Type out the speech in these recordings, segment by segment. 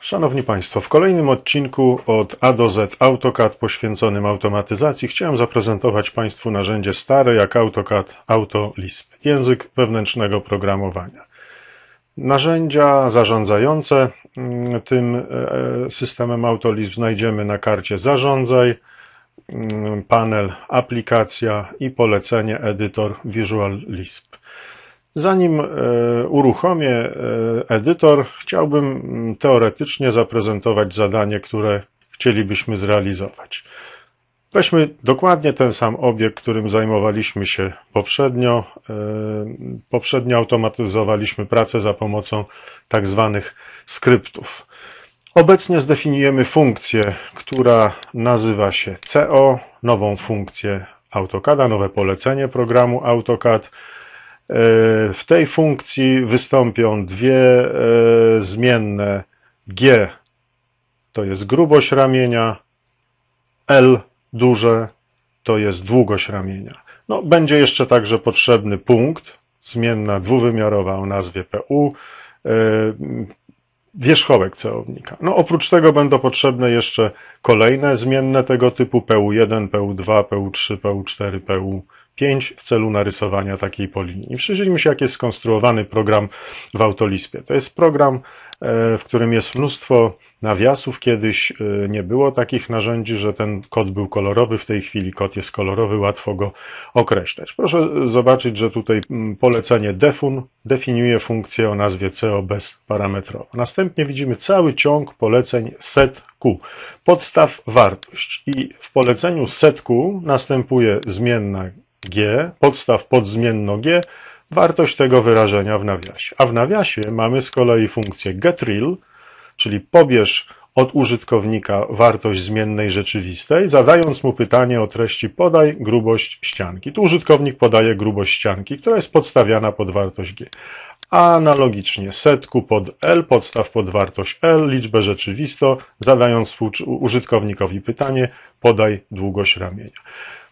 Szanowni Państwo, w kolejnym odcinku od A do Z AutoCAD poświęconym automatyzacji chciałem zaprezentować Państwu narzędzie stare jak AutoCAD AutoLisp, język wewnętrznego programowania. Narzędzia zarządzające mm, tym e, systemem AutoLisp znajdziemy na karcie Zarządzaj, mm, panel Aplikacja i polecenie Edytor Visual Lisp. Zanim e, uruchomię e, edytor, chciałbym mm, teoretycznie zaprezentować zadanie, które chcielibyśmy zrealizować. Weźmy dokładnie ten sam obiekt, którym zajmowaliśmy się poprzednio. E, poprzednio automatyzowaliśmy pracę za pomocą tak zwanych skryptów. Obecnie zdefiniujemy funkcję, która nazywa się CO, nową funkcję AutoCADa, nowe polecenie programu AutoCAD E, w tej funkcji wystąpią dwie e, zmienne G to jest grubość ramienia, L duże to jest długość ramienia. No, będzie jeszcze także potrzebny punkt, zmienna dwuwymiarowa o nazwie PU, e, wierzchołek celownika. No, oprócz tego będą potrzebne jeszcze kolejne zmienne tego typu PU1, PU2, PU3, PU4, PU 5 w celu narysowania takiej polinii. przyjrzyjmy się, jak jest skonstruowany program w Autolispie. To jest program, e, w którym jest mnóstwo nawiasów. Kiedyś e, nie było takich narzędzi, że ten kod był kolorowy. W tej chwili kod jest kolorowy, łatwo go określać. Proszę e, zobaczyć, że tutaj polecenie defun definiuje funkcję o nazwie CO bezparametrowa. Następnie widzimy cały ciąg poleceń set Q. Podstaw wartość. I w poleceniu set Q następuje zmienna g, podstaw podzmienno g, wartość tego wyrażenia w nawiasie. A w nawiasie mamy z kolei funkcję getReal, czyli pobierz od użytkownika wartość zmiennej rzeczywistej, zadając mu pytanie o treści podaj grubość ścianki. Tu użytkownik podaje grubość ścianki, która jest podstawiana pod wartość g. Analogicznie setku pod L, podstaw pod wartość L, liczbę rzeczywisto zadając użytkownikowi pytanie podaj długość ramienia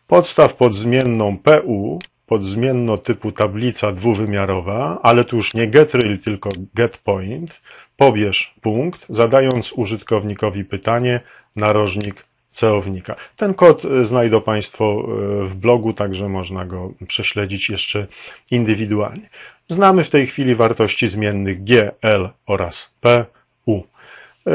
podstaw pod zmienną PU podzmienno typu tablica dwuwymiarowa, ale tu już nie getRyl, tylko getPoint, pobierz punkt, zadając użytkownikowi pytanie narożnik ceownika. Ten kod y, znajdą Państwo y, w blogu, także można go prześledzić jeszcze indywidualnie. Znamy w tej chwili wartości zmiennych G, L oraz P. E,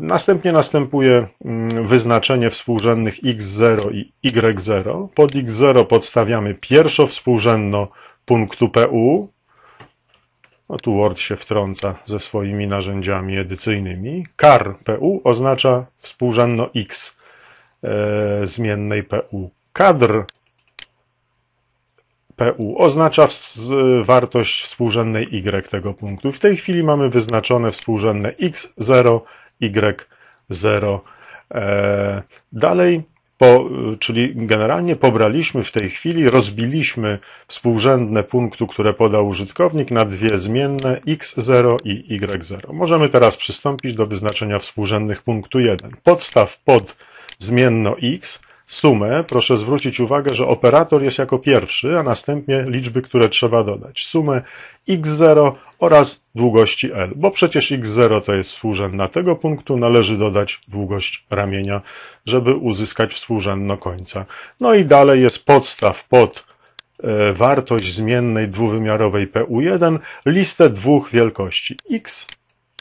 następnie następuje mm, wyznaczenie współrzędnych x0 i y0. Pod x0 podstawiamy pierwszą współrzędną punktu PU. O, no, tu Word się wtrąca ze swoimi narzędziami edycyjnymi. Kar PU oznacza współrzędno x e, zmiennej PU. Kadr PU oznacza wartość współrzędnej y tego punktu. W tej chwili mamy wyznaczone współrzędne x0, y0. E, dalej, po, czyli generalnie pobraliśmy w tej chwili, rozbiliśmy współrzędne punktu, które podał użytkownik na dwie zmienne x0 i y0. Możemy teraz przystąpić do wyznaczenia współrzędnych punktu 1. Podstaw pod zmienno x Sumę proszę zwrócić uwagę, że operator jest jako pierwszy, a następnie liczby, które trzeba dodać. Sumę x0 oraz długości L, bo przecież x0 to jest współrzędna tego punktu, należy dodać długość ramienia, żeby uzyskać współrzędno końca. No i dalej jest podstaw pod e, wartość zmiennej dwuwymiarowej PU1 listę dwóch wielkości x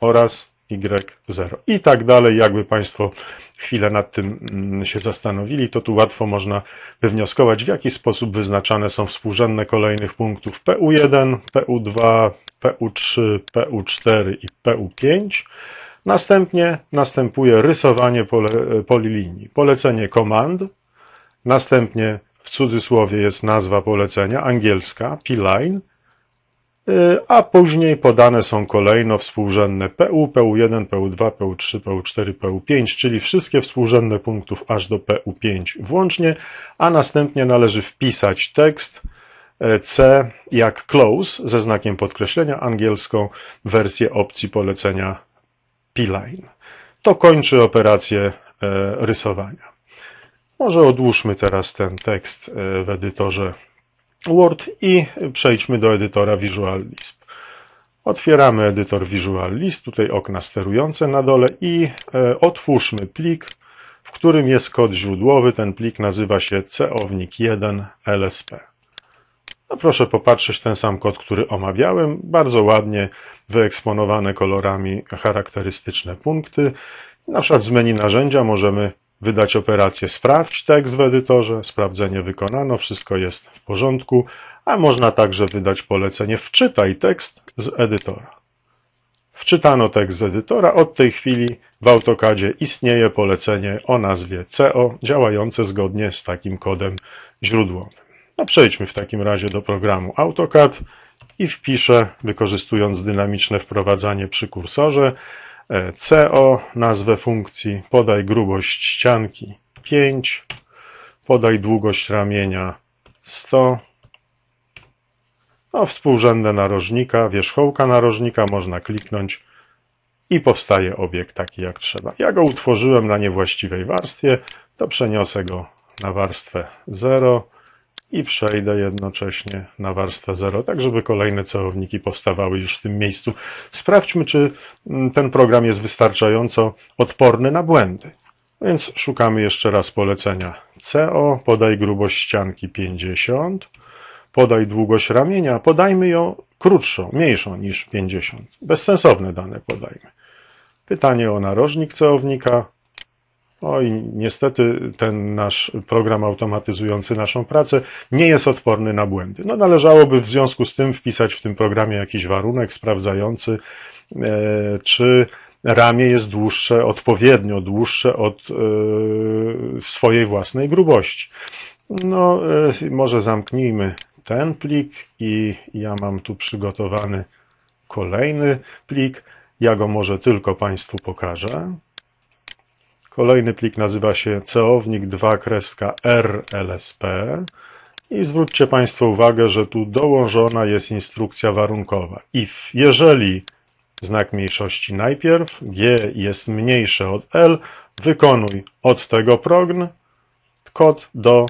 oraz Y0 i tak dalej. Jakby Państwo chwilę nad tym mm, się zastanowili, to tu łatwo można wywnioskować, w jaki sposób wyznaczane są współrzędne kolejnych punktów PU1, PU2, PU3, PU4 i PU5. Następnie następuje rysowanie pole, e, polilinii, polecenie komand, następnie w cudzysłowie jest nazwa polecenia angielska, p-line, Y, a później podane są kolejno współrzędne PU, PU1, PU2, PU3, PU4, PU5, czyli wszystkie współrzędne punktów aż do PU5 włącznie, a następnie należy wpisać tekst y, C jak close ze znakiem podkreślenia, angielską wersję opcji polecenia P-line. To kończy operację y, rysowania. Może odłóżmy teraz ten tekst w edytorze Word i przejdźmy do edytora Visual Lisp. Otwieramy edytor Visual Lisp, tutaj okna sterujące na dole i e, otwórzmy plik, w którym jest kod źródłowy. Ten plik nazywa się cownik1 lsp. No proszę popatrzeć ten sam kod, który omawiałem. Bardzo ładnie wyeksponowane kolorami charakterystyczne punkty. Na przykład z menu narzędzia możemy wydać operację sprawdź tekst w edytorze, sprawdzenie wykonano, wszystko jest w porządku, a można także wydać polecenie wczytaj tekst z edytora. Wczytano tekst z edytora, od tej chwili w AutoCADzie istnieje polecenie o nazwie CO działające zgodnie z takim kodem źródłowym. No przejdźmy w takim razie do programu AutoCAD i wpiszę, wykorzystując dynamiczne wprowadzanie przy kursorze, CO, nazwę funkcji, podaj grubość ścianki 5, podaj długość ramienia 100, no, współrzędne narożnika, wierzchołka narożnika można kliknąć i powstaje obiekt taki jak trzeba. Ja go utworzyłem na niewłaściwej warstwie, to przeniosę go na warstwę 0 i przejdę jednocześnie na warstwę 0, tak żeby kolejne celowniki powstawały już w tym miejscu. Sprawdźmy, czy mm, ten program jest wystarczająco odporny na błędy. No więc szukamy jeszcze raz polecenia CO, podaj grubość ścianki 50, podaj długość ramienia, podajmy ją krótszą, mniejszą niż 50. Bezsensowne dane podajmy. Pytanie o narożnik ceownika, Oj, no niestety ten nasz program automatyzujący naszą pracę nie jest odporny na błędy. No, należałoby w związku z tym wpisać w tym programie jakiś warunek sprawdzający, e, czy ramię jest dłuższe, odpowiednio dłuższe od e, swojej własnej grubości. No, e, może zamknijmy ten plik i ja mam tu przygotowany kolejny plik. Ja go może tylko Państwu pokażę. Kolejny plik nazywa się ceownik2.rlsp i zwróćcie Państwo uwagę, że tu dołożona jest instrukcja warunkowa. IF, jeżeli znak mniejszości najpierw, G jest mniejsze od L, wykonuj od tego progn kod do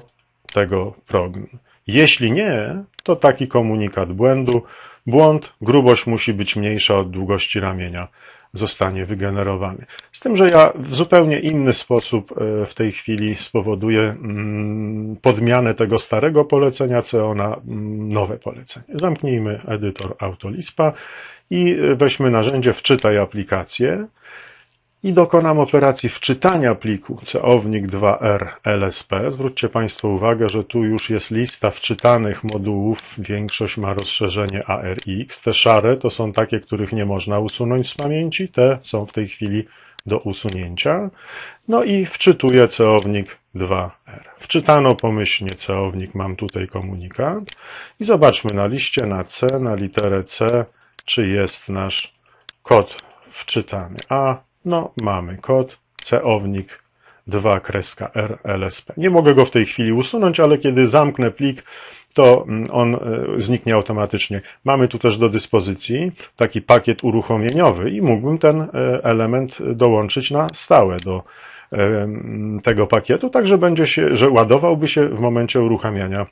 tego progn. Jeśli nie, to taki komunikat błędu. Błąd, grubość musi być mniejsza od długości ramienia zostanie wygenerowany. Z tym, że ja w zupełnie inny sposób e, w tej chwili spowoduję mm, podmianę tego starego polecenia CO na mm, nowe polecenie. Zamknijmy edytor Autolispa i e, weźmy narzędzie Wczytaj aplikację i dokonam operacji wczytania pliku ceownik 2R LSP. Zwróćcie Państwo uwagę, że tu już jest lista wczytanych modułów. Większość ma rozszerzenie ARX. Te szare to są takie, których nie można usunąć z pamięci. Te są w tej chwili do usunięcia. No i wczytuję ceownik 2R. Wczytano pomyślnie ceownik, mam tutaj komunikat. I zobaczmy na liście na C, na literę C, czy jest nasz kod wczytany. A no, mamy kod ceownik 2-RLSP. Nie mogę go w tej chwili usunąć, ale kiedy zamknę plik, to mm, on e, zniknie automatycznie. Mamy tu też do dyspozycji taki pakiet uruchomieniowy i mógłbym ten e, element dołączyć na stałe do e, mm, tego pakietu, także będzie się, że ładowałby się w momencie uruchamiania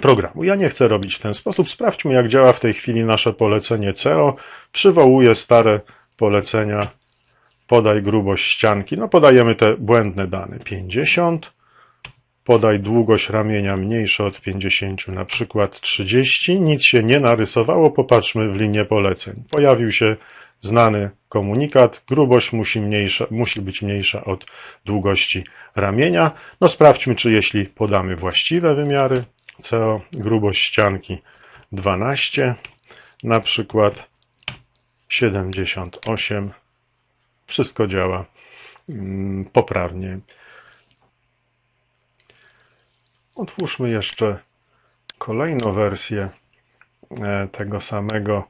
programu. Ja nie chcę robić w ten sposób. Sprawdźmy, jak działa w tej chwili nasze polecenie CO. Przywołuję stare polecenia podaj grubość ścianki, no podajemy te błędne dane, 50, podaj długość ramienia mniejsze od 50, na przykład 30, nic się nie narysowało, popatrzmy w linię poleceń. Pojawił się znany komunikat, grubość musi, mniejsza, musi być mniejsza od długości ramienia. No sprawdźmy, czy jeśli podamy właściwe wymiary, CO, grubość ścianki 12, na przykład 78 wszystko działa mm, poprawnie. Otwórzmy jeszcze kolejną wersję e, tego samego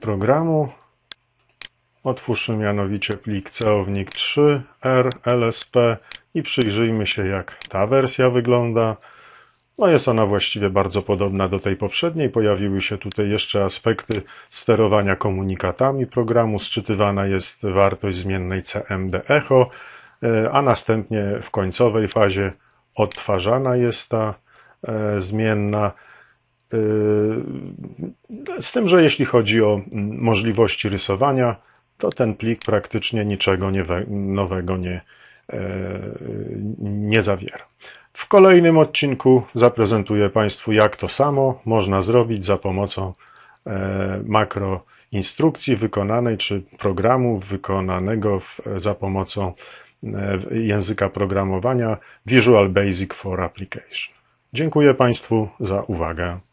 programu. Otwórzmy mianowicie plik ceownik 3 r lsp i przyjrzyjmy się jak ta wersja wygląda. No jest ona właściwie bardzo podobna do tej poprzedniej. Pojawiły się tutaj jeszcze aspekty sterowania komunikatami programu. Sczytywana jest wartość zmiennej CMD echo, e, a następnie w końcowej fazie odtwarzana jest ta e, zmienna. E, z tym, że jeśli chodzi o możliwości rysowania, to ten plik praktycznie niczego nowego nie, nie zawiera. W kolejnym odcinku zaprezentuję Państwu, jak to samo można zrobić za pomocą e, makro instrukcji wykonanej czy programu wykonanego w, za pomocą e, języka programowania Visual Basic for Application. Dziękuję Państwu za uwagę.